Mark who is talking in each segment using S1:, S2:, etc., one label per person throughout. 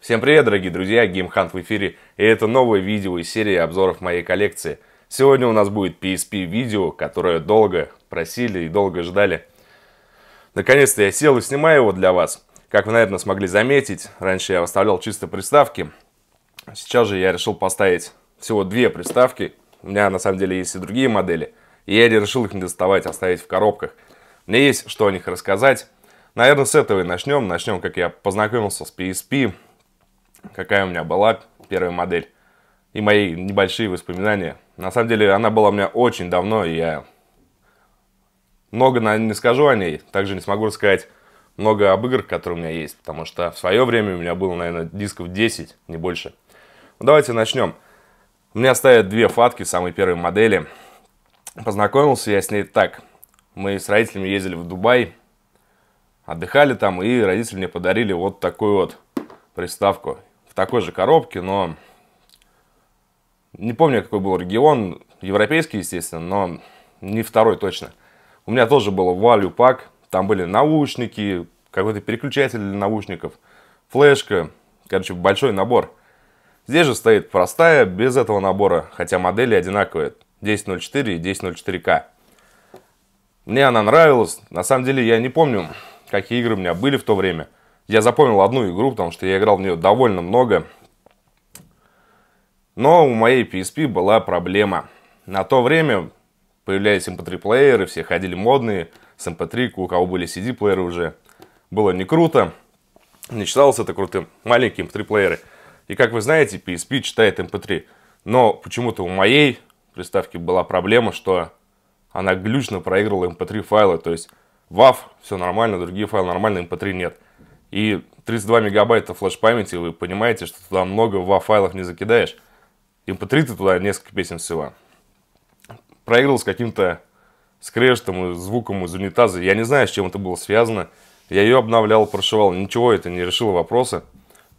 S1: Всем привет, дорогие друзья, GameHunt в эфире, и это новое видео из серии обзоров моей коллекции. Сегодня у нас будет PSP-видео, которое долго просили и долго ждали. Наконец-то я сел и снимаю его для вас. Как вы, наверное, смогли заметить, раньше я выставлял чисто приставки. Сейчас же я решил поставить всего две приставки. У меня, на самом деле, есть и другие модели – и я не решил их не доставать, оставить в коробках. Мне есть что о них рассказать. Наверное, с этого и начнем. Начнем, как я познакомился с PSP, какая у меня была первая модель и мои небольшие воспоминания. На самом деле, она была у меня очень давно, и я много не скажу о ней. Также не смогу рассказать много об играх, которые у меня есть, потому что в свое время у меня было, наверное, дисков 10, не больше. Ну, давайте начнем. У меня стоят две фатки самой первой модели – Познакомился я с ней так. Мы с родителями ездили в Дубай, отдыхали там, и родители мне подарили вот такую вот приставку. В такой же коробке, но не помню, какой был регион. Европейский, естественно, но не второй точно. У меня тоже был Value Pack. Там были наушники, какой-то переключатель для наушников, флешка. Короче, большой набор. Здесь же стоит простая, без этого набора, хотя модели одинаковые. 10.04 и 10.04К. Мне она нравилась. На самом деле я не помню, какие игры у меня были в то время. Я запомнил одну игру, потому что я играл в нее довольно много. Но у моей PSP была проблема. На то время появлялись MP3-плееры, эм все ходили модные, с MP3, эм у кого были CD-плееры уже. Было не круто, не считалось это крутым. Маленькие MP3-плееры. Эм и как вы знаете, PSP читает MP3. Но почему-то у моей приставке была проблема, что она глючно проигрывала mp3 эм файлы, то есть WAV все нормально, другие файлы нормально, mp3 эм нет. И 32 мегабайта флеш-памяти, вы понимаете, что туда много WAV файлов не закидаешь. mp3 эм ты туда несколько песен всего. Проигрывал с каким-то скрежетом и звуком из унитаза. Я не знаю, с чем это было связано. Я ее обновлял, прошивал. Ничего это не решило вопроса.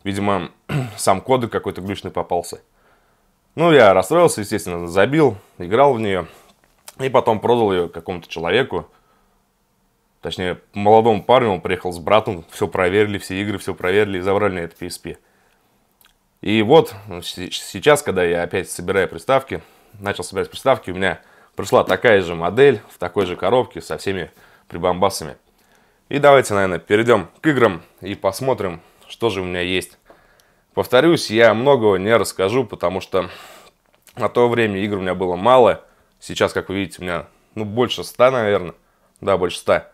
S1: Видимо, сам коды какой-то глючный попался. Ну, я расстроился, естественно, забил, играл в нее. И потом продал ее какому-то человеку. Точнее, молодому парню, он приехал с братом, все проверили, все игры, все проверили и забрали на этот PSP. И вот ну, сейчас, когда я опять собираю приставки, начал собирать приставки, у меня пришла такая же модель, в такой же коробке, со всеми прибамбасами. И давайте, наверное, перейдем к играм и посмотрим, что же у меня есть. Повторюсь, я многого не расскажу, потому что на то время игр у меня было мало. Сейчас, как вы видите, у меня ну, больше ста, наверное. Да, больше ста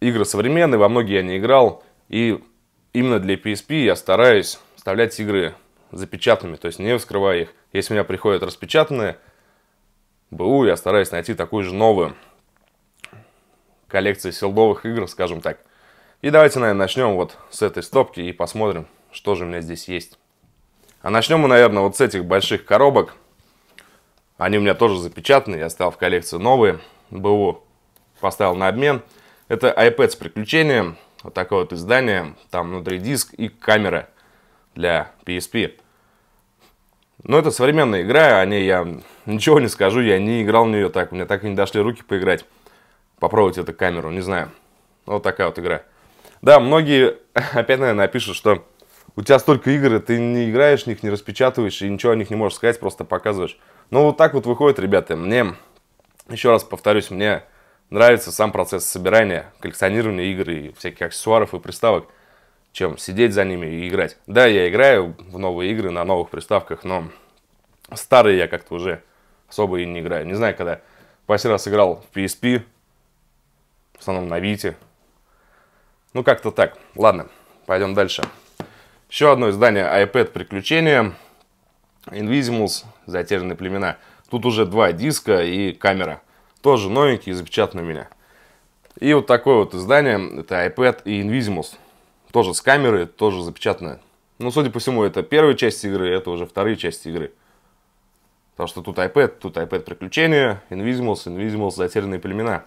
S1: Игры современные, во многие я не играл. И именно для PSP я стараюсь вставлять игры запечатанными, то есть не вскрывая их. Если у меня приходят распечатанные БУ, я стараюсь найти такую же новую коллекцию силдовых игр, скажем так. И давайте, наверное, начнем вот с этой стопки и посмотрим, что же у меня здесь есть. А начнем мы, наверное, вот с этих больших коробок. Они у меня тоже запечатаны, я оставил в коллекцию новые. БУ поставил на обмен. Это iPad с приключением, вот такое вот издание. Там внутри диск и камера для PSP. Но это современная игра, о ней я ничего не скажу, я не играл в нее так, у меня так и не дошли руки поиграть. Попробовать эту камеру, не знаю. Вот такая вот игра. Да, многие опять, наверное, напишут, что у тебя столько игр, ты не играешь в них, не распечатываешь, и ничего о них не можешь сказать, просто показываешь. Ну, вот так вот выходит, ребята. Мне, еще раз повторюсь, мне нравится сам процесс собирания, коллекционирования игр и всяких аксессуаров и приставок, чем сидеть за ними и играть. Да, я играю в новые игры на новых приставках, но старые я как-то уже особо и не играю. Не знаю, когда последний раз играл в PSP, в основном на Вите. Ну, как-то так. Ладно, пойдем дальше. Еще одно издание iPad «Приключения», Invisimals, «Затерянные племена». Тут уже два диска и камера. Тоже новенькие, запечатаны у меня. И вот такое вот издание, это iPad и Invisimals. Тоже с камеры, тоже запечатанное. Ну, судя по всему, это первая часть игры, это уже вторая часть игры. Потому что тут iPad, тут iPad приключения, Invisimals, Invisimals, затерянные племена.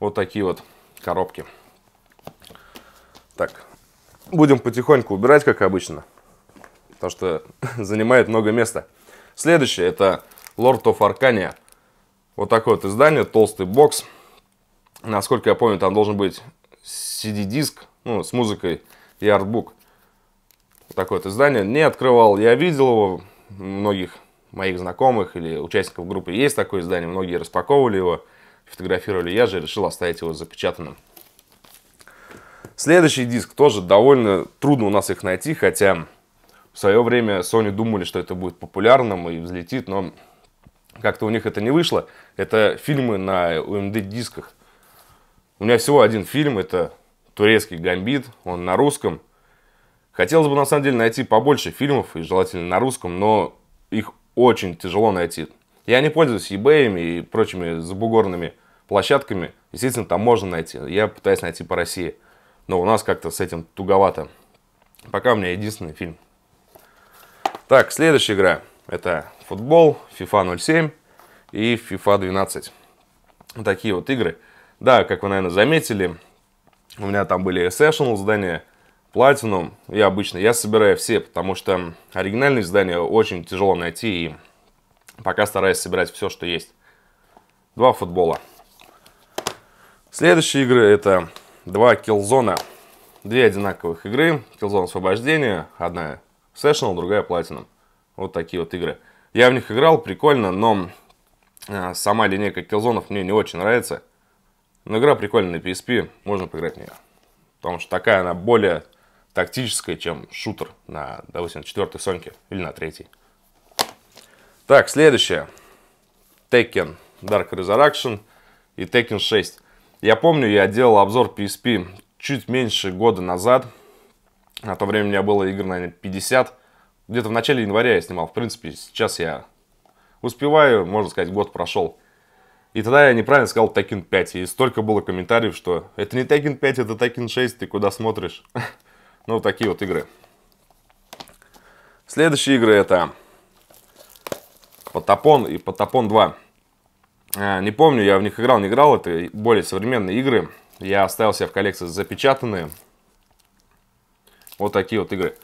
S1: Вот такие вот коробки. Так, будем потихоньку убирать, как обычно, потому что занимает много места. Следующее, это Lord of Arcania. Вот такое вот издание, толстый бокс. Насколько я помню, там должен быть CD-диск ну, с музыкой и артбук. Вот такое вот издание. Не открывал, я видел его, многих моих знакомых или участников группы есть такое издание, многие распаковывали его, фотографировали, я же решил оставить его запечатанным. Следующий диск тоже довольно трудно у нас их найти, хотя в свое время Sony думали, что это будет популярным и взлетит, но как-то у них это не вышло. Это фильмы на UMD дисках. У меня всего один фильм, это турецкий гамбит, он на русском. Хотелось бы на самом деле найти побольше фильмов, и желательно на русском, но их очень тяжело найти. Я не пользуюсь eBay и прочими забугорными площадками. Естественно, там можно найти. Я пытаюсь найти по России. Но у нас как-то с этим туговато. Пока у меня единственный фильм. Так, следующая игра. Это футбол, FIFA 07 и FIFA 12. Вот такие вот игры. Да, как вы, наверное, заметили, у меня там были Sessional задания, Platinum. Я обычно, я собираю все, потому что оригинальные издания очень тяжело найти. И пока стараюсь собирать все, что есть. Два футбола. Следующие игры это два киллзона. Две одинаковых игры. Killzone освобождения, Одна Sessional, другая Platinum. Вот такие вот игры. Я в них играл, прикольно, но а, сама линейка киллзонов мне не очень нравится. Но игра прикольная на PSP, можно поиграть в нее. Потому что такая она более тактическая, чем шутер на, допустим, 4-й Соньке или на третьей. Так, следующее. Tekken Dark Resurrection и Tekken 6. Я помню, я делал обзор PSP чуть меньше года назад. На то время у меня было игр, наверное, 50. Где-то в начале января я снимал. В принципе, сейчас я успеваю, можно сказать, год прошел. И тогда я неправильно сказал Tekken 5. И столько было комментариев, что это не Tekken 5, это Tekken 6, ты куда смотришь? ну, такие вот игры. Следующие игры это Потапон и Потапон 2. А, не помню, я в них играл, не играл. Это более современные игры. Я оставил себе в коллекции запечатанные. Вот такие вот игры.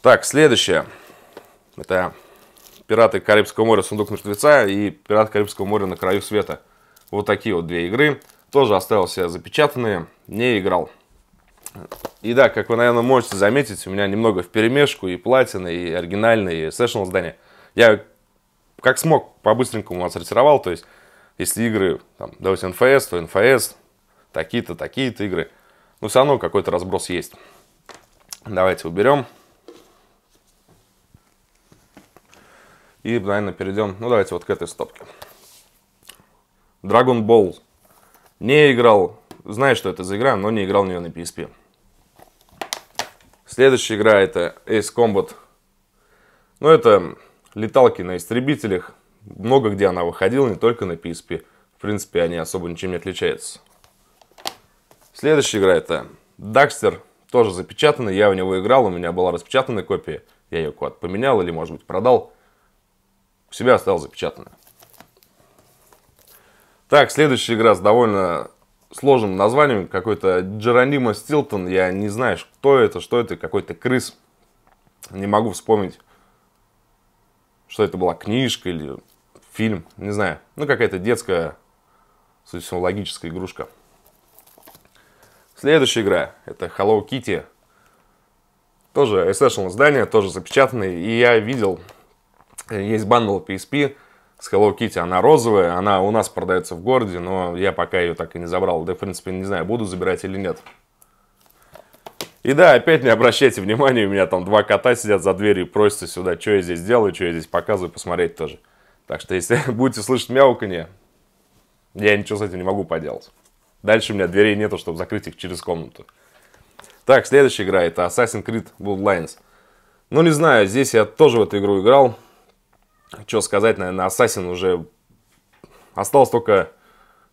S1: Так, следующее. Это «Пираты Карибского моря. Сундук мертвеца» и «Пираты Карибского моря. На краю света». Вот такие вот две игры. Тоже оставил себе запечатанные. Не играл. И да, как вы, наверное, можете заметить, у меня немного в перемешку и платины, и оригинальные, и сэшнл издания. Я как смог, по-быстренькому отсортировал. То есть, если игры, там, допустим, NFS, то NFS, такие-то, такие-то игры. Но ну, все равно какой-то разброс есть. Давайте уберем. И, наверное, перейдем, ну, давайте вот к этой стопке. Dragon Ball. Не играл, знаю, что это за игра, но не играл в нее на PSP. Следующая игра это Ace Combat. Ну, это леталки на истребителях. Много где она выходила, не только на PSP. В принципе, они особо ничем не отличаются. Следующая игра это Daxter, тоже запечатанный. Я в него играл, у меня была распечатанная копия. Я ее куда-то поменял или, может быть, продал. У себя осталась запечатанная. Так, следующая игра с довольно сложным названием. Какой-то Джеронимо Стилтон. Я не знаю, кто это, что это, какой-то крыс. Не могу вспомнить что это была книжка или фильм, не знаю. Ну, какая-то детская, судя по логическая игрушка. Следующая игра – это Hello Kitty. Тоже Essential издание, тоже запечатанное. И я видел, есть бандл PSP с Hello Kitty. Она розовая, она у нас продается в городе, но я пока ее так и не забрал. Да, в принципе, не знаю, буду забирать или нет. И да, опять не обращайте внимания, у меня там два кота сидят за дверью и просятся сюда, что я здесь делаю, что я здесь показываю, посмотреть тоже. Так что если будете слышать мяуканье, я ничего с этим не могу поделать. Дальше у меня дверей нету, чтобы закрыть их через комнату. Так, следующая игра это Assassin's Creed Bloodlines. Ну не знаю, здесь я тоже в эту игру играл. Что сказать, наверное, Assassin уже осталось только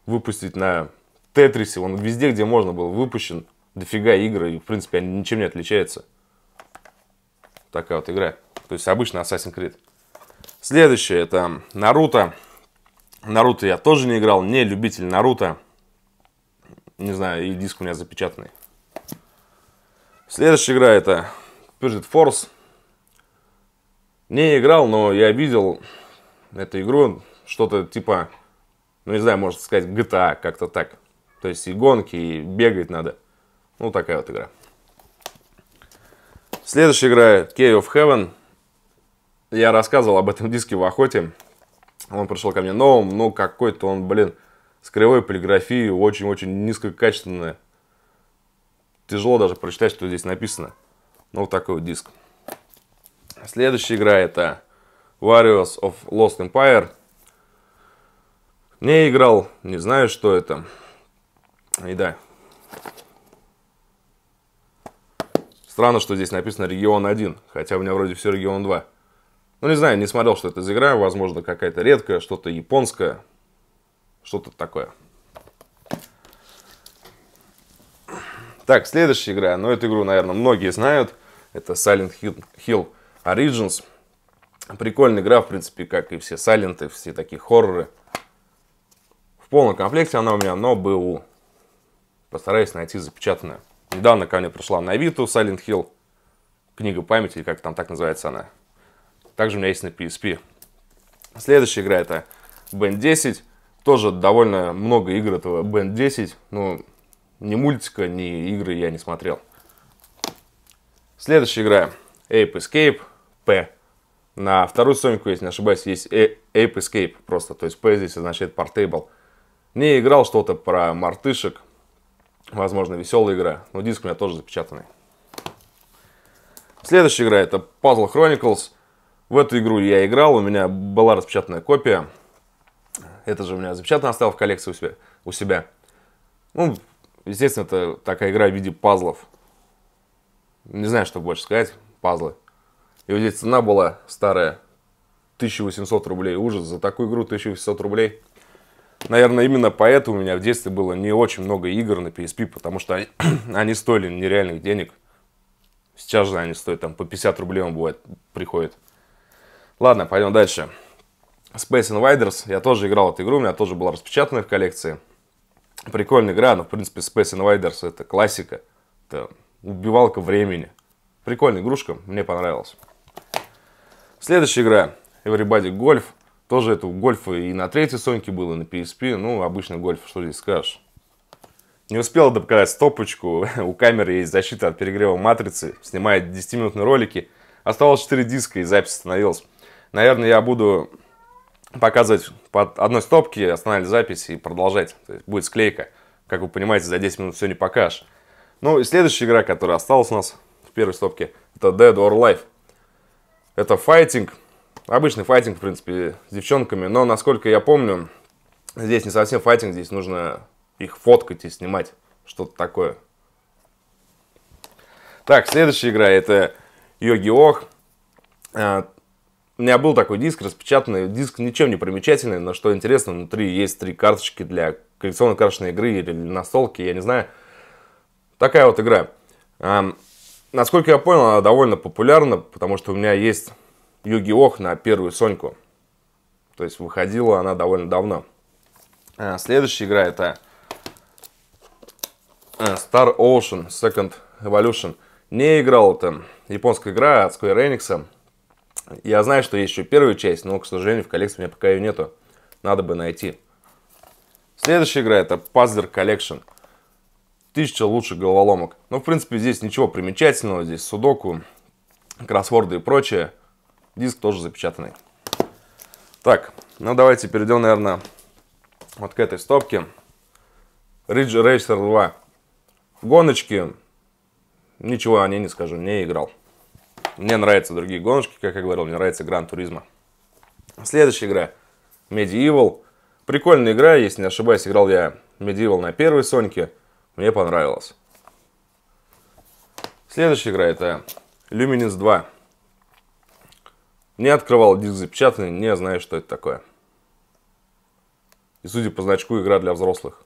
S1: выпустить на Тетрисе. Он везде, где можно был выпущен дофига игры, и, в принципе, они ничем не отличаются. Такая вот игра. То есть обычно Assassin's Creed. Следующее, это Наруто. Наруто я тоже не играл, не любитель Наруто. Не знаю, и диск у меня запечатанный. Следующая игра это Pursuit Force. Не играл, но я видел эту игру, что-то типа, ну не знаю, можно сказать, GTA, как-то так. То есть и гонки, и бегать надо. Ну, такая вот игра. Следующая игра Cave of Heaven. Я рассказывал об этом диске в охоте. Он пришел ко мне новым, но ну, какой-то он, блин, с кривой полиграфией, очень-очень низкокачественная. Тяжело даже прочитать, что здесь написано. Ну, вот такой вот диск. Следующая игра это Warriors of Lost Empire. Не играл, не знаю, что это. И да, Странно, что здесь написано регион 1, хотя у меня вроде все регион 2. Ну, не знаю, не смотрел, что это за игра. Возможно, какая-то редкая, что-то японское. Что-то такое. Так, следующая игра. Ну, эту игру, наверное, многие знают. Это Silent Hill Origins. Прикольная игра, в принципе, как и все Silent, и все такие хорроры. В полном комплекте она у меня, но БУ. Постараюсь найти запечатанную. Недавно ко мне пришла на Авито Silent Hill, книга памяти, или как там так называется она. Также у меня есть на PSP. Следующая игра это Band 10. Тоже довольно много игр этого Band 10. но ну, ни мультика, ни игры я не смотрел. Следующая игра Ape Escape P. На вторую Сонику, если не ошибаюсь, есть Ape Escape просто. То есть P здесь означает Portable. Не играл что-то про мартышек, Возможно, веселая игра. Но диск у меня тоже запечатанный. Следующая игра это Puzzle Chronicles. В эту игру я играл, у меня была распечатанная копия. Это же у меня запечатано оставил в коллекции у себя. У себя. Ну, естественно, это такая игра в виде пазлов. Не знаю, что больше сказать. Пазлы. И вот здесь цена была старая. 1800 рублей. Ужас, за такую игру 1800 рублей наверное, именно поэтому у меня в детстве было не очень много игр на PSP, потому что они, они стоили нереальных денег. Сейчас же они стоят там по 50 рублей он бывает, приходит. Ладно, пойдем дальше. Space Invaders. Я тоже играл эту игру, у меня тоже была распечатанная в коллекции. Прикольная игра, но в принципе Space Invaders это классика. Это убивалка времени. Прикольная игрушка, мне понравилась. Следующая игра Everybody Golf. Тоже это у гольфа и на третьей Соньке было, и на PSP. Ну, обычно гольф, что здесь скажешь. Не успел доказать стопочку. У камеры есть защита от перегрева матрицы. Снимает 10-минутные ролики. Оставалось 4 диска, и запись остановилась. Наверное, я буду показывать по одной стопке, останавливать запись и продолжать. То есть будет склейка. Как вы понимаете, за 10 минут все не покажешь. Ну и следующая игра, которая осталась у нас в первой стопке, это Dead or Life. Это файтинг Обычный файтинг, в принципе, с девчонками, но, насколько я помню, здесь не совсем файтинг, здесь нужно их фоткать и снимать, что-то такое. Так, следующая игра это Йоги Ох. А, у меня был такой диск распечатанный, диск ничем не примечательный, но что интересно, внутри есть три карточки для коллекционной карточной игры или настолки, я не знаю. Такая вот игра. Насколько я понял, она довольно популярна, потому что у меня есть Юги Ох на первую Соньку. То есть выходила она довольно давно. А, следующая игра это а, Star Ocean Second Evolution. Не играл это. Японская игра от Square Enix. Я знаю, что есть еще первая часть, но, к сожалению, в коллекции у меня пока ее нету. Надо бы найти. Следующая игра это Puzzler Collection. Тысяча лучших головоломок. Ну, в принципе, здесь ничего примечательного. Здесь судоку, кроссворды и прочее. Диск тоже запечатанный. Так, ну давайте перейдем, наверное, вот к этой стопке. Ridge Racer 2. В гоночке ничего о ней не скажу, не играл. Мне нравятся другие гоночки, как я говорил, мне нравится Гран Туризма. Следующая игра Medieval. Прикольная игра, если не ошибаюсь, играл я Medieval на первой Соньке. Мне понравилось. Следующая игра это Luminance 2. Не открывал диск запечатанный, не знаю, что это такое. И судя по значку, игра для взрослых.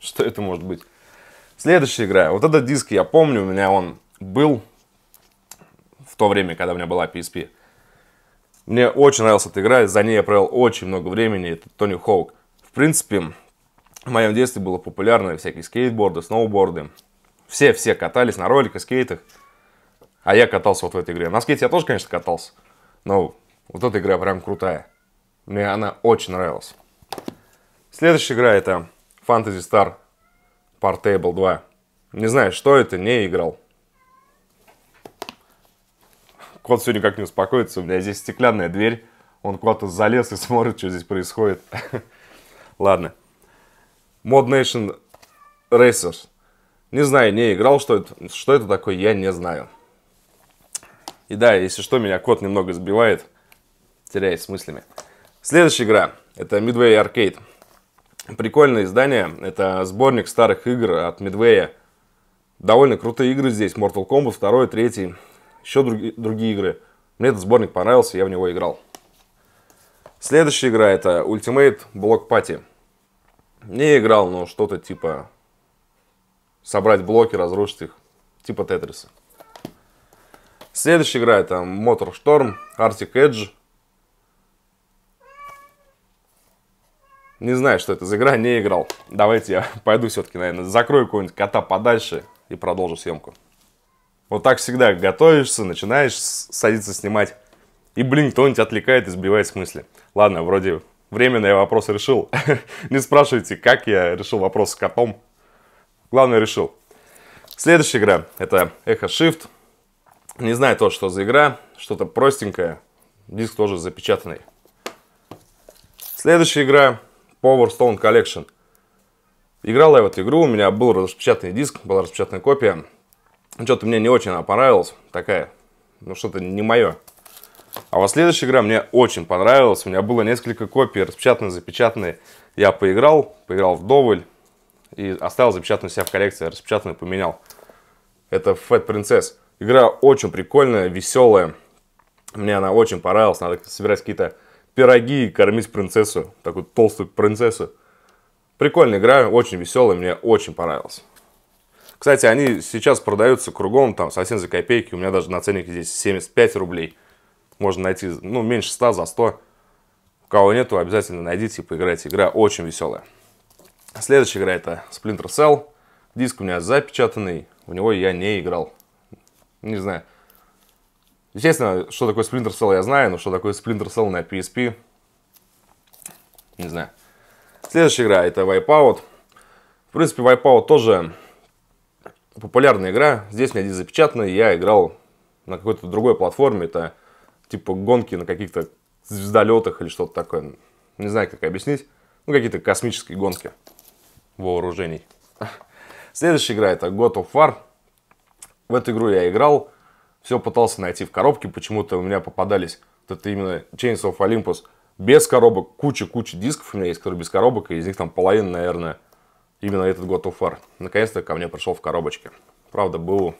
S1: Что это может быть? Следующая игра. Вот этот диск, я помню, у меня он был в то время, когда у меня была PSP. Мне очень нравилась эта игра, за ней я провел очень много времени. Это Тони Хоук. В принципе, в моем детстве было популярно всякие скейтборды, сноуборды. Все-все катались на роликах, скейтах. А я катался вот в этой игре. На скейте я тоже, конечно, катался. Но вот эта игра прям крутая. Мне она очень нравилась. Следующая игра это Fantasy Star Portable 2. Не знаю, что это, не играл. Кот сегодня как не успокоится. У меня здесь стеклянная дверь. Он куда-то залез и смотрит, что здесь происходит. Ладно. Mod Nation Racers. Не знаю, не играл, что это, что это такое, я не знаю. И да, если что, меня кот немного сбивает, теряясь с мыслями. Следующая игра – это Midway Arcade. Прикольное издание, это сборник старых игр от Midway. Довольно крутые игры здесь, Mortal Kombat 2, 3, еще друг, другие игры. Мне этот сборник понравился, я в него играл. Следующая игра это Ultimate Block Party. Не играл, но что-то типа собрать блоки, разрушить их, типа Тетриса. Следующая игра это Motor Storm, Arctic Edge. Не знаю, что это за игра, не играл. Давайте я пойду все-таки, наверное, закрою какого-нибудь кота подальше и продолжу съемку. Вот так всегда готовишься, начинаешь садиться снимать, и, блин, кто-нибудь отвлекает и сбивает с мысли. Ладно, вроде временно я вопрос решил. Не спрашивайте, как я решил вопрос с котом. Главное, решил. Следующая игра – это Echo Shift – не знаю то, что за игра, что-то простенькое. Диск тоже запечатанный. Следующая игра Power Stone Collection. Играл я в эту игру, у меня был распечатанный диск, была распечатанная копия. Что-то мне не очень она понравилась, такая, ну что-то не мое. А вот следующая игра мне очень понравилась, у меня было несколько копий, распечатанные, запечатанные. Я поиграл, поиграл вдоволь и оставил запечатанную себя в коллекции, распечатанную поменял. Это Fat Princess. Игра очень прикольная, веселая. Мне она очень понравилась. Надо собирать какие-то пироги и кормить принцессу. Такую толстую принцессу. Прикольная игра, очень веселая, мне очень понравилась. Кстати, они сейчас продаются кругом, там совсем за копейки. У меня даже на ценнике здесь 75 рублей. Можно найти, ну, меньше 100 за 100. У кого нету, обязательно найдите и поиграйте. Игра очень веселая. Следующая игра это Splinter Cell. Диск у меня запечатанный, в него я не играл не знаю. Естественно, что такое Splinter Cell я знаю, но что такое Splinter Cell на PSP, не знаю. Следующая игра это Wipeout. В принципе, Wipeout тоже популярная игра. Здесь у меня здесь запечатано, я играл на какой-то другой платформе. Это типа гонки на каких-то звездолетах или что-то такое. Не знаю, как объяснить. Ну, какие-то космические гонки вооружений. Следующая игра это God of War. В эту игру я играл, все пытался найти в коробке, почему-то у меня попадались, вот это именно Chains of Olympus, без коробок, куча-куча дисков у меня есть, которые без коробок, и из них там половина, наверное, именно этот год of War. Наконец-то ко мне пришел в коробочке. Правда, был.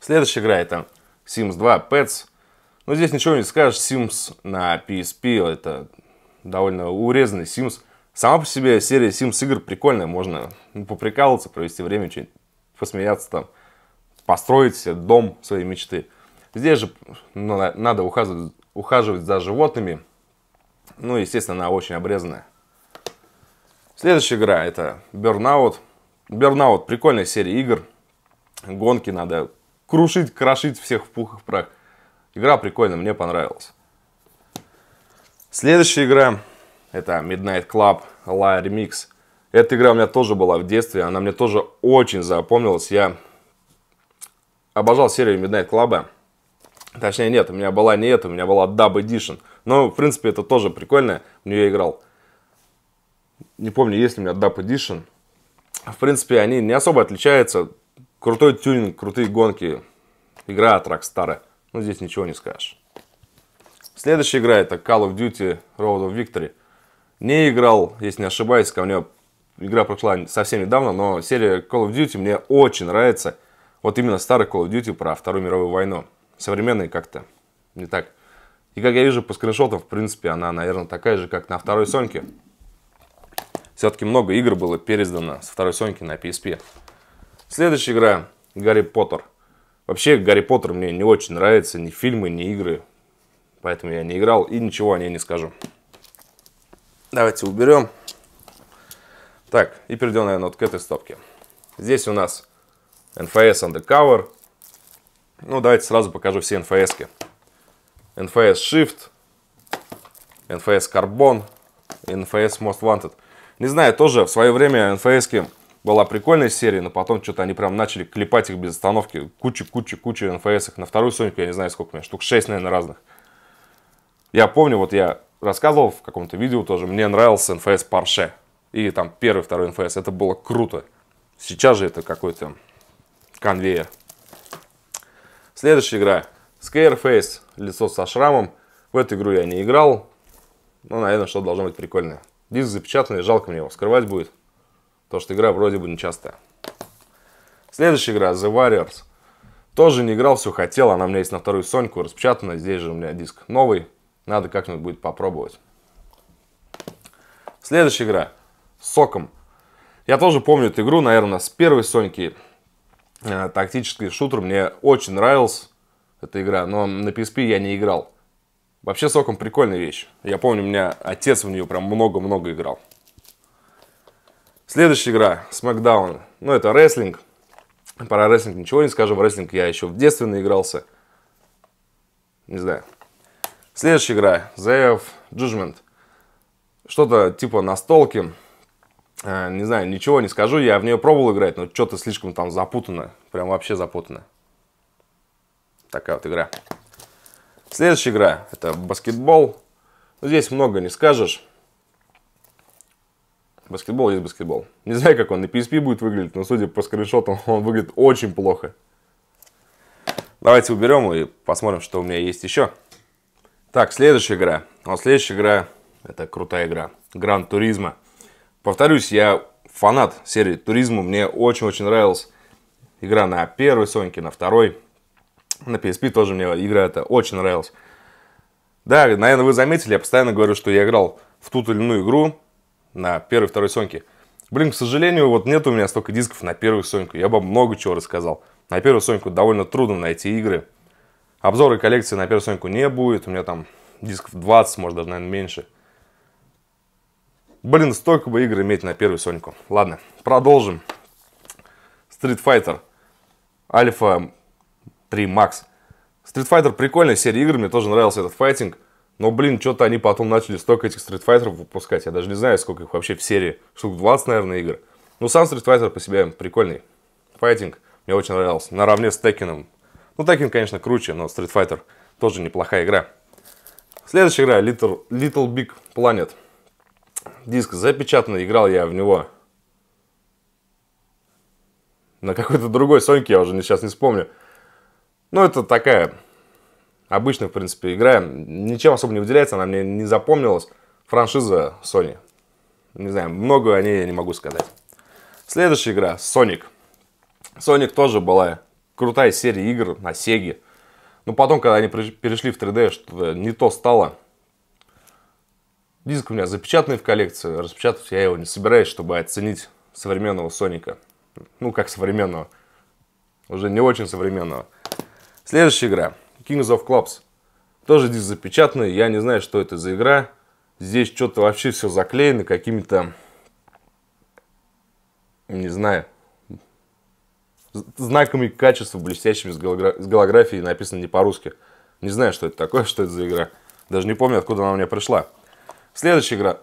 S1: Следующая игра это Sims 2 Pets. Но ну, здесь ничего не скажешь, Sims на PSP, это довольно урезанный Sims. Сама по себе серия Sims игр прикольная, можно ну, поприкалываться, провести время, что-нибудь посмеяться там построить себе дом своей мечты. Здесь же ну, надо ухаживать, ухаживать за животными. Ну, естественно, она очень обрезанная. Следующая игра это Burnout. Burnout прикольная серия игр. Гонки надо крушить, крошить всех в пух и в прах. Игра прикольная, мне понравилась. Следующая игра это Midnight Club Lair Mix Эта игра у меня тоже была в детстве, она мне тоже очень запомнилась. Я обожал серию Midnight Club. Точнее, нет, у меня была не эта, у меня была Dub Edition. Но, в принципе, это тоже прикольно, в нее я играл. Не помню, есть ли у меня Dub Edition. В принципе, они не особо отличаются. Крутой тюнинг, крутые гонки. Игра от Rockstar. Ну, здесь ничего не скажешь. Следующая игра это Call of Duty Road of Victory. Не играл, если не ошибаюсь, ко мне игра прошла совсем недавно, но серия Call of Duty мне очень нравится. Вот именно старый Call of Duty про Вторую мировую войну. Современные как-то не так. И как я вижу по скриншотам, в принципе, она, наверное, такая же, как на второй Соньке. Все-таки много игр было пересдано с второй Соньки на PSP. Следующая игра Гарри Поттер. Вообще, Гарри Поттер мне не очень нравится, ни фильмы, ни игры. Поэтому я не играл и ничего о ней не скажу. Давайте уберем. Так, и перейдем, наверное, вот к этой стопке. Здесь у нас NFS Undercover. Ну, давайте сразу покажу все NFS-ки. NFS Shift, NFS Carbon, NFS Most Wanted. Не знаю, тоже в свое время nfs была прикольная серия, но потом что-то они прям начали клепать их без остановки. Куча, куча, куча NFS-ок. На вторую Соньку я не знаю сколько у меня, штук 6, наверное, разных. Я помню, вот я рассказывал в каком-то видео тоже, мне нравился NFS Porsche. И там первый, второй NFS, это было круто. Сейчас же это какой-то конвейер. Следующая игра. Scareface. Лицо со шрамом. В эту игру я не играл. Ну, наверное, что должно быть прикольное. Диск запечатанный, жалко мне его вскрывать будет. Потому что игра вроде бы нечастая. Следующая игра The Warriors. Тоже не играл, все хотел. Она у меня есть на вторую Соньку распечатана. Здесь же у меня диск новый. Надо как-нибудь будет попробовать. Следующая игра. соком. Я тоже помню эту игру, наверное, с первой Соньки. Э, тактический шутер. Мне очень нравилась эта игра, но на PSP я не играл. Вообще соком прикольная вещь. Я помню, у меня отец в нее прям много-много играл. Следующая игра, SmackDown. Ну, это рестлинг. Про рестлинг ничего не скажу. В рестлинг я еще в детстве наигрался. Не знаю. Следующая игра, The F Judgment. Что-то типа настолки. А, не знаю, ничего не скажу, я в нее пробовал играть, но что-то слишком там запутано, прям вообще запутано. Такая вот игра. Следующая игра, это баскетбол. Ну, здесь много не скажешь. Баскетбол есть баскетбол. Не знаю, как он на PSP будет выглядеть, но судя по скриншотам, он выглядит очень плохо. Давайте уберем и посмотрим, что у меня есть еще. Так, следующая игра. Ну, следующая игра, это крутая игра. Гранд Туризма. Повторюсь, я фанат серии туризма. Мне очень-очень нравилась игра на первой Соньке, на второй. На PSP тоже мне игра эта очень нравилась. Да, наверное, вы заметили, я постоянно говорю, что я играл в ту или иную игру на первой, второй Соньке. Блин, к сожалению, вот нет у меня столько дисков на первую Соньку. Я бы много чего рассказал. На первую Соньку довольно трудно найти игры. Обзоры коллекции на первую Соньку не будет. У меня там дисков 20, может даже, наверное, меньше. Блин, столько бы игр иметь на первую Соньку. Ладно, продолжим. Street Fighter Alpha 3 Max. Street Fighter прикольная серия игр, мне тоже нравился этот файтинг. Но, блин, что-то они потом начали столько этих Street Fighter выпускать. Я даже не знаю, сколько их вообще в серии. Штук 20, наверное, игр. Ну, сам Street Fighter по себе прикольный. Файтинг мне очень нравился. Наравне с Текином. Ну, Tekken, конечно, круче, но Street Fighter тоже неплохая игра. Следующая игра Little, Little Big Planet диск запечатанный, играл я в него. На какой-то другой Соньке, я уже сейчас не вспомню. Ну, это такая обычная, в принципе, игра. Ничем особо не выделяется, она мне не запомнилась. Франшиза Sony. Не знаю, много о ней я не могу сказать. Следующая игра Sonic. Sonic тоже была крутая серия игр на Sega. Но ну, потом, когда они перешли в 3D, что-то не то стало. Диск у меня запечатанный в коллекции, распечатать я его не собираюсь, чтобы оценить современного Соника. Ну, как современного. Уже не очень современного. Следующая игра. Kings of Clubs. Тоже диск запечатанный, я не знаю, что это за игра. Здесь что-то вообще все заклеено какими-то... Не знаю. Знаками качества, блестящими с, гологра... с голографией, написано не по-русски. Не знаю, что это такое, что это за игра. Даже не помню, откуда она у меня пришла. Следующая игра,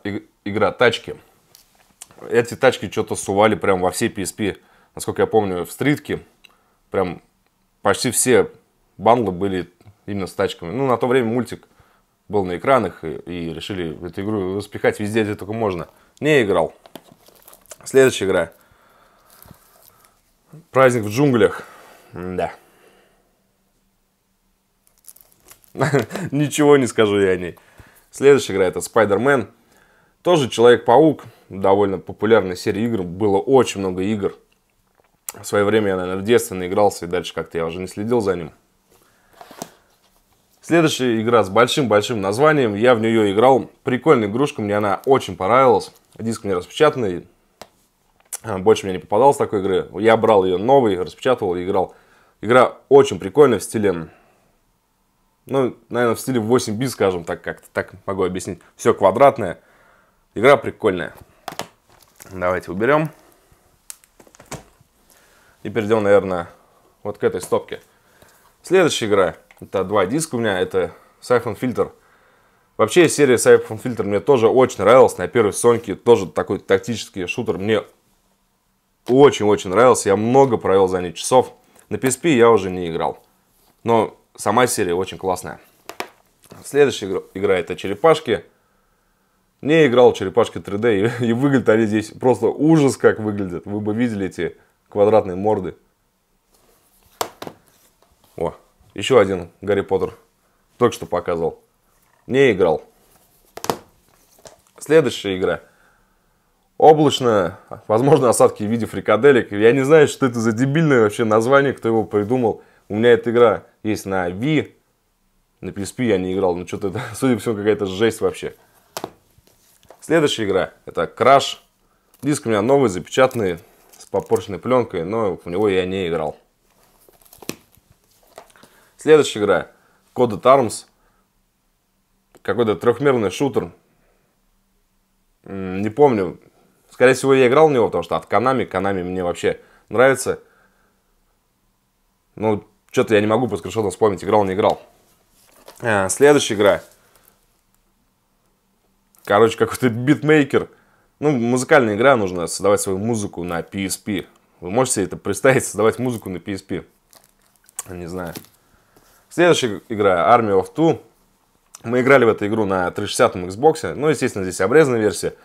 S1: игра тачки. Эти тачки что-то сували прям во всей PSP. Насколько я помню, в стритке прям почти все бандлы были именно с тачками. Ну, на то время мультик был на экранах, и, и решили эту игру распихать везде, где только можно. Не играл. Следующая игра. Праздник в джунглях. Да. Ничего не скажу я о ней. Следующая игра это Spider-Man. Тоже Человек-паук, довольно популярная серия игр. Было очень много игр. В свое время я, наверное, в детстве наигрался, и дальше как-то я уже не следил за ним. Следующая игра с большим-большим названием. Я в нее играл. Прикольная игрушка, мне она очень понравилась. Диск мне распечатанный. А, больше мне не попадалось такой игры. Я брал ее новый, распечатывал и играл. Игра очень прикольная в стиле ну, наверное, в стиле 8 бит, скажем так, как-то так могу объяснить. Все квадратное. Игра прикольная. Давайте уберем. И перейдем, наверное, вот к этой стопке. Следующая игра. Это два диска у меня. Это Siphon Filter. Вообще, серия Siphon Filter мне тоже очень нравилась. На первой Соньке тоже такой тактический шутер мне очень-очень нравился. Я много провел за ней часов. На PSP я уже не играл. Но сама серия очень классная. Следующая игра это черепашки. Не играл черепашки 3D и, и выглядят они здесь просто ужас как выглядят. Вы бы видели эти квадратные морды. О, еще один Гарри Поттер. Только что показывал. Не играл. Следующая игра. Облачно, возможно, осадки в виде фрикаделек. Я не знаю, что это за дебильное вообще название, кто его придумал. У меня эта игра есть на Wii, на PSP я не играл, но что-то, это, судя по всему, какая-то жесть вообще. Следующая игра, это Crash. Диск у меня новый, запечатанный, с попорченной пленкой, но в него я не играл. Следующая игра, Code Arms. Какой-то трехмерный шутер. Не помню, Скорее всего, я играл в него, потому что от Konami, Konami мне вообще нравится. Ну, что-то я не могу по скриншотам вспомнить, играл, не играл. А, следующая игра. Короче, какой-то битмейкер. Ну, музыкальная игра, нужно создавать свою музыку на PSP. Вы можете себе это представить, создавать музыку на PSP? Не знаю. Следующая игра, Army of Two. Мы играли в эту игру на 360 Xbox. Ну, естественно, здесь обрезанная версия.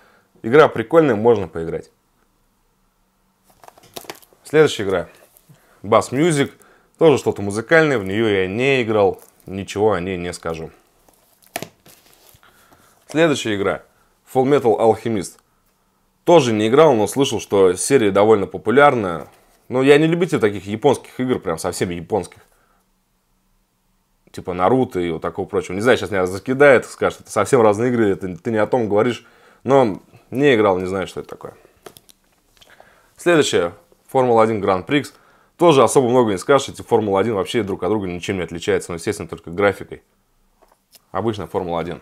S1: Игра прикольная, можно поиграть. Следующая игра. Bass Music. Тоже что-то музыкальное, в нее я не играл, ничего о ней не скажу. Следующая игра. Full Metal Alchemist. Тоже не играл, но слышал, что серия довольно популярная. Но я не любитель таких японских игр, прям совсем японских. Типа Наруто и вот такого прочего. Не знаю, сейчас меня закидает, скажет, это совсем разные игры, ты, ты не о том говоришь. Но не играл, не знаю, что это такое. Следующая Формула 1 Гран-прикс. Тоже особо много не скажешь, эти Формула-1 вообще друг от друга ничем не отличается, но, естественно, только графикой. Обычная Формула-1.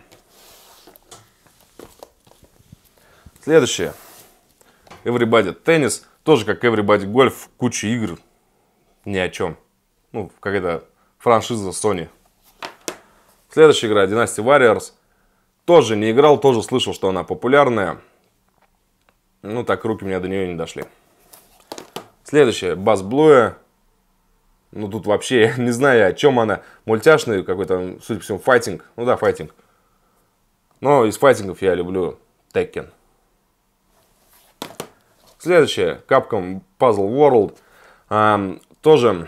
S1: Следующее. Everybody Tennis. Тоже как Everybody Golf, куча игр ни о чем. Ну, какая-то франшиза Sony. Следующая игра Dynasty Warriors. Тоже не играл, тоже слышал, что она популярная. Ну, так руки у меня до нее не дошли. Следующее Бас Блуя. Ну, тут вообще, я не знаю, о чем она. Мультяшный какой-то, судя по всему, файтинг. Ну да, файтинг. Но из файтингов я люблю Tekken. Следующее, Capcom Puzzle World. Эм, тоже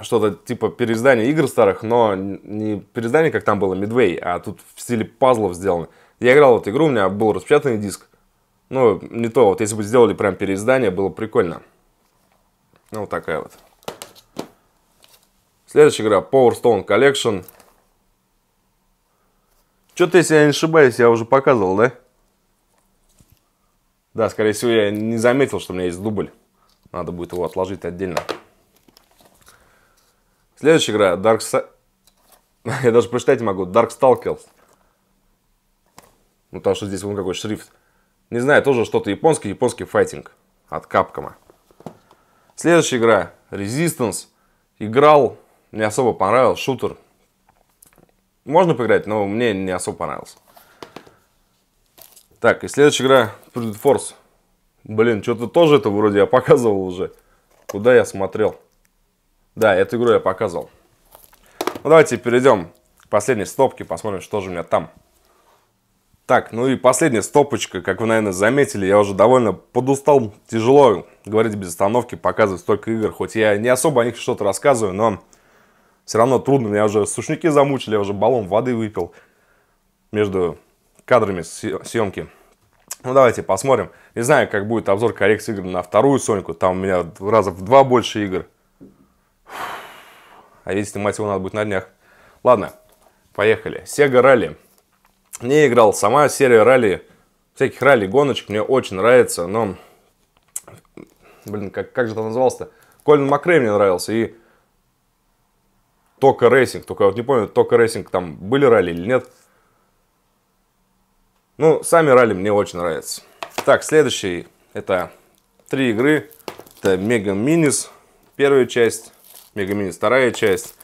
S1: что-то типа переиздания игр старых, но не переиздание, как там было, Midway, а тут в стиле пазлов сделано. Я играл в эту игру, у меня был распечатанный диск. Ну, не то, вот если бы сделали прям переиздание, было прикольно. Ну, вот такая вот. Следующая игра Power Stone Collection. Что-то, если я не ошибаюсь, я уже показывал, да? Да, скорее всего, я не заметил, что у меня есть дубль. Надо будет его отложить отдельно. Следующая игра Dark... я даже прочитать не могу. Dark Stalkers. Ну, потому что здесь вон какой шрифт. Не знаю, тоже что-то японский, японский файтинг от Капкома. Следующая игра Resistance. Играл, не особо понравился, шутер. Можно поиграть, но мне не особо понравился. Так, и следующая игра Prudent Force. Блин, что-то тоже это вроде я показывал уже. Куда я смотрел? Да, эту игру я показывал. Ну, давайте перейдем к последней стопке, посмотрим, что же у меня там. Так, ну и последняя стопочка, как вы, наверное, заметили, я уже довольно подустал, тяжело говорить без остановки, показывать столько игр, хоть я не особо о них что-то рассказываю, но все равно трудно, меня уже сушники замучили, я уже баллон воды выпил между кадрами съемки. Ну давайте посмотрим. Не знаю, как будет обзор коррекции игр на вторую Соньку, там у меня раза в два больше игр. А ведь снимать его надо будет на днях. Ладно, поехали. Sega Rally не играл. Сама серия ралли, всяких ралли-гоночек мне очень нравится, но... Блин, как, как же это назывался-то? Колин Макрей мне нравился и... Тока Рейсинг, только вот не помню, Тока Рейсинг там были ралли или нет. Ну, сами ралли мне очень нравятся. Так, следующий, это три игры. Это Мега Минис, первая часть, Мега Минис вторая часть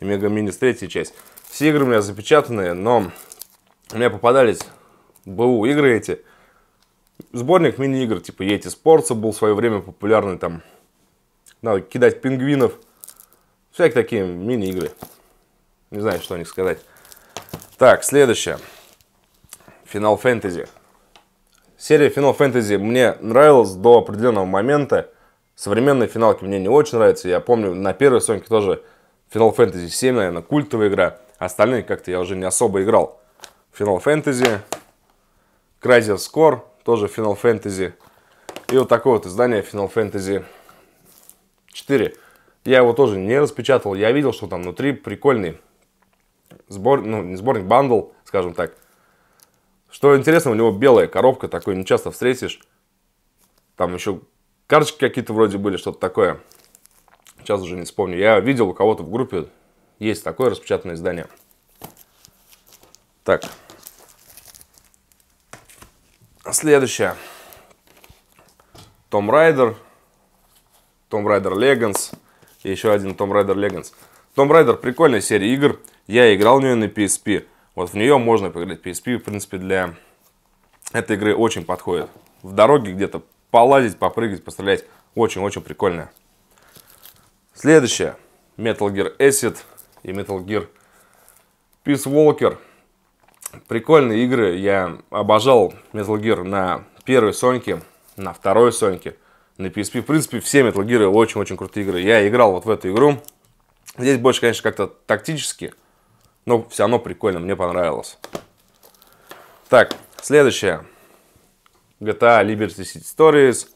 S1: и Мега Минис третья часть. Все игры у меня запечатанные, но у меня попадались БУ игры эти. Сборник мини-игр, типа Yeti Sports был в свое время популярный, там, надо кидать пингвинов. Всякие такие мини-игры. Не знаю, что о них сказать. Так, следующее. Final Fantasy. Серия Final Fantasy мне нравилась до определенного момента. Современные финалки мне не очень нравятся. Я помню, на первой Соньке тоже Final Fantasy 7, наверное, культовая игра. Остальные как-то я уже не особо играл. Final Fantasy, Crysis Score, тоже Final Fantasy. И вот такое вот издание Final Fantasy 4. Я его тоже не распечатал, я видел, что там внутри прикольный сбор, ну, не сборник, бандл, скажем так. Что интересно, у него белая коробка, такой не часто встретишь. Там еще карточки какие-то вроде были, что-то такое. Сейчас уже не вспомню. Я видел у кого-то в группе, есть такое распечатанное издание. Так, Следующее. Том Райдер. Том Райдер Леганс. И еще один Том Райдер Леганс. Том Райдер прикольная серия игр. Я играл в нее на PSP. Вот в нее можно поиграть. PSP, в принципе, для этой игры очень подходит. В дороге где-то полазить, попрыгать, пострелять. Очень-очень прикольно. Следующее. Metal Gear Acid и Metal Gear Peace Walker. Прикольные игры. Я обожал Metal Gear на первой Соньке, на второй Соньке, на PSP. В принципе, все Metal Gear очень-очень крутые игры. Я играл вот в эту игру. Здесь больше, конечно, как-то тактически, но все равно прикольно, мне понравилось. Так, следующее. GTA Liberty City Stories,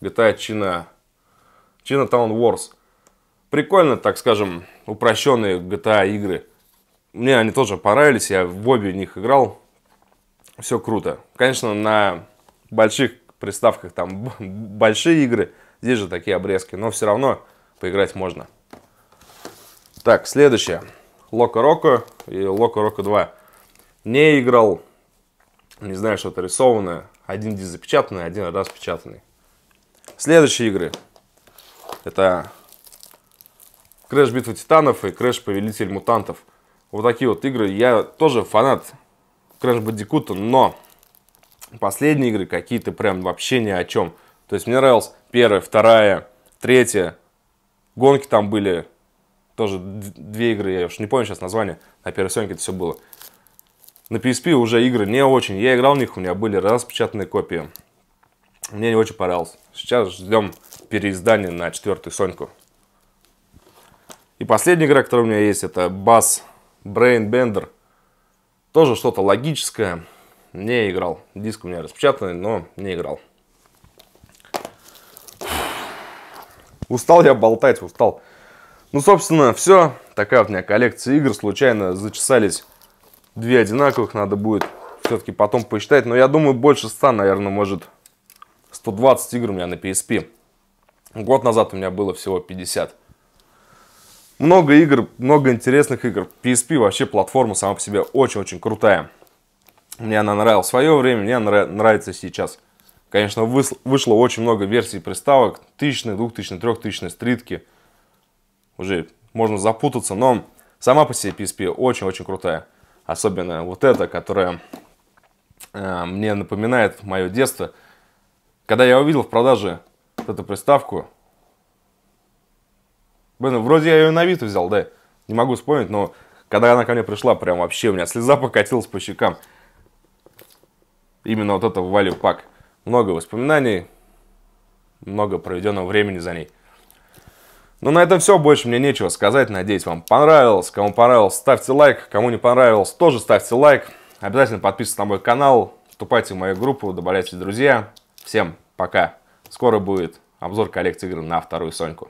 S1: GTA China, China Town Wars. Прикольно, так скажем, упрощенные GTA игры – мне они тоже понравились, я в обе них играл. Все круто. Конечно, на больших приставках там большие игры, здесь же такие обрезки, но все равно поиграть можно. Так, следующее. Локо Роко и Локо Роко 2. Не играл, не знаю, что-то рисованное. Один диск запечатанный, один раз печатанный. Следующие игры. Это Крэш Битва Титанов и Крэш Повелитель Мутантов вот такие вот игры. Я тоже фанат Crash Bandicoot, но последние игры какие-то прям вообще ни о чем. То есть мне нравилась первая, вторая, третья. Гонки там были. Тоже две игры, я уж не помню сейчас название. На первой Соньке это все было. На PSP уже игры не очень. Я играл в них, у меня были распечатанные копии. Мне не очень понравилось. Сейчас ждем переиздания на четвертую Соньку. И последняя игра, которая у меня есть, это Bass Брейнбендер. Тоже что-то логическое. Не играл. Диск у меня распечатанный, но не играл. Устал я болтать, устал. Ну, собственно, все. Такая вот у меня коллекция игр. Случайно зачесались две одинаковых. Надо будет все-таки потом посчитать. Но я думаю, больше 100, наверное, может 120 игр у меня на PSP. Год назад у меня было всего 50. Много игр, много интересных игр. PSP вообще платформа сама по себе очень-очень крутая. Мне она нравилась в свое время, мне она нравится сейчас. Конечно, вышло очень много версий приставок. Тысячные, двухтысячные, трехтысячные, стритки. Уже можно запутаться, но сама по себе PSP очень-очень крутая. Особенно вот эта, которая э, мне напоминает мое детство. Когда я увидел в продаже эту приставку, Блин, ну, вроде я ее на вид взял, да. Не могу вспомнить, но когда она ко мне пришла, прям вообще у меня слеза покатилась по щекам. Именно вот это Value Pack. Много воспоминаний, много проведенного времени за ней. Ну на этом все, больше мне нечего сказать, надеюсь вам понравилось. Кому понравилось, ставьте лайк, кому не понравилось, тоже ставьте лайк. Обязательно подписывайтесь на мой канал, вступайте в мою группу, добавляйте друзья. Всем пока. Скоро будет обзор коллекции игр на вторую Соньку.